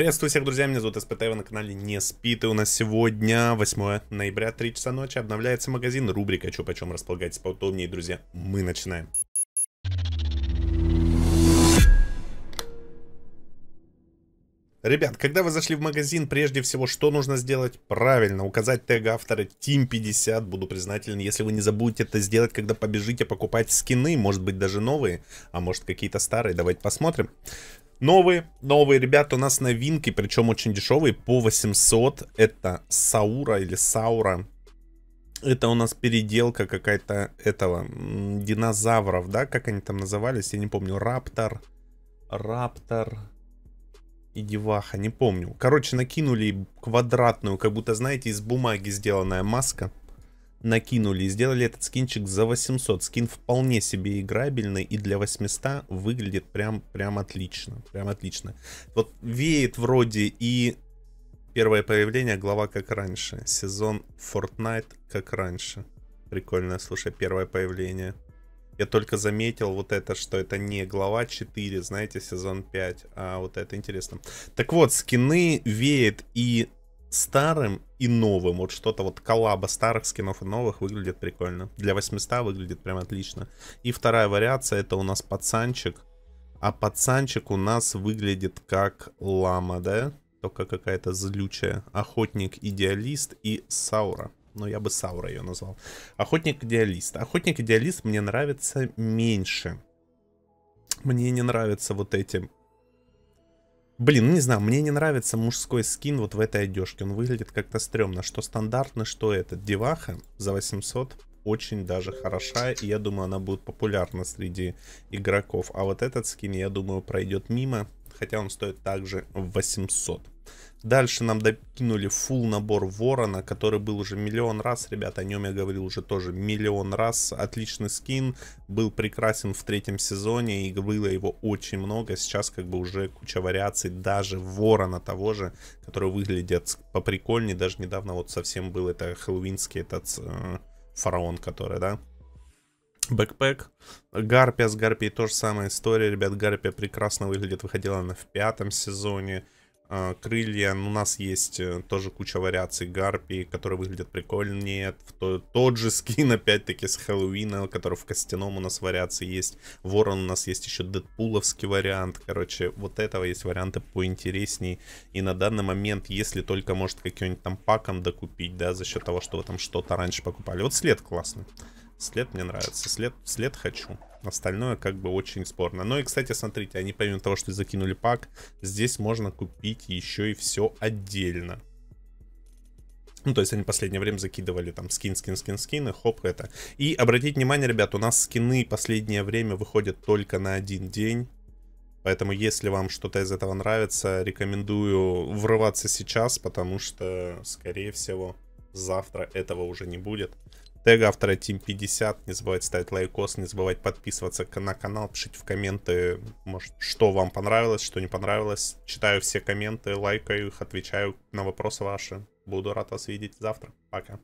Приветствую всех, друзья, меня зовут СПТ, вы на канале Не спит, и у нас сегодня 8 ноября, 3 часа ночи, обновляется магазин, рубрика «Чё почем располагайтесь поудобнее», друзья, мы начинаем. Ребят, когда вы зашли в магазин, прежде всего, что нужно сделать? Правильно, указать тег автора Team50. Буду признателен, если вы не забудете это сделать, когда побежите покупать скины, может быть, даже новые, а может, какие-то старые. Давайте посмотрим. Новые, новые, ребята, у нас новинки, причем очень дешевые, по 800. Это Саура или Саура. Это у нас переделка какая-то этого, динозавров, да? Как они там назывались? Я не помню. Раптор, Раптор и Деваха, не помню. Короче, накинули квадратную, как будто, знаете, из бумаги сделанная маска накинули и сделали этот скинчик за 800. Скин вполне себе играбельный и для 800 выглядит прям, прям отлично. Прям отлично. Вот веет вроде и первое появление, глава как раньше. Сезон Fortnite как раньше. Прикольно, слушай, первое появление. Я только заметил вот это, что это не глава 4, знаете, сезон 5, а вот это интересно. Так вот, скины веет и старым и новым. Вот что-то вот коллаба старых скинов и новых выглядит прикольно. Для 800 выглядит прям отлично. И вторая вариация это у нас пацанчик. А пацанчик у нас выглядит как лама, да? Только какая-то злючая. Охотник-идеалист и Саура. Но ну, я бы Саура ее назвал. Охотник-идеалист. Охотник-идеалист мне нравится меньше. Мне не нравятся вот эти Блин, ну не знаю, мне не нравится мужской скин вот в этой одежке. Он выглядит как-то стрёмно. Что стандартный, что этот. Деваха за 800 очень даже хороша, и я думаю, она будет популярна среди игроков. А вот этот скин, я думаю, пройдет мимо хотя он стоит также 800. Дальше нам докинули full набор Ворона, который был уже миллион раз, ребята, о нем я говорил уже тоже миллион раз. Отличный скин, был прекрасен в третьем сезоне, и было его очень много. Сейчас как бы уже куча вариаций даже Ворона того же, который выглядит поприкольнее. Даже недавно вот совсем был это хэллоуинский этот э, фараон, который, да, бэкпэк. Гарпия с Гарпией тоже самая история, ребят. Гарпия прекрасно выглядит, выходила она в пятом сезоне. А, крылья, ну, у нас есть э, тоже куча вариаций Гарпии, которые выглядят прикольнее. Тот же скин, опять-таки, с Хэллоуина, который в костяном у нас вариации есть. Ворон у нас есть еще Дэдпуловский вариант. Короче, вот этого есть варианты поинтереснее. И на данный момент, если только, может, каким-нибудь там паком докупить, да, за счет того, что вы там что-то раньше покупали. Вот след классный. След мне нравится. След, след хочу. Остальное как бы очень спорно. Ну и, кстати, смотрите, они помимо того, что закинули пак, здесь можно купить еще и все отдельно. Ну, то есть они последнее время закидывали там скин, скин, скин, скин, и хоп, это. И обратите внимание, ребят, у нас скины последнее время выходят только на один день. Поэтому, если вам что-то из этого нравится, рекомендую врываться сейчас, потому что, скорее всего, завтра этого уже не будет. Тег автора Team 50. Не забывайте ставить лайкос, не забывайте подписываться на канал, пишите в комменты, может, что вам понравилось, что не понравилось. Читаю все комменты, лайкаю их, отвечаю на вопросы ваши. Буду рад вас видеть завтра. Пока.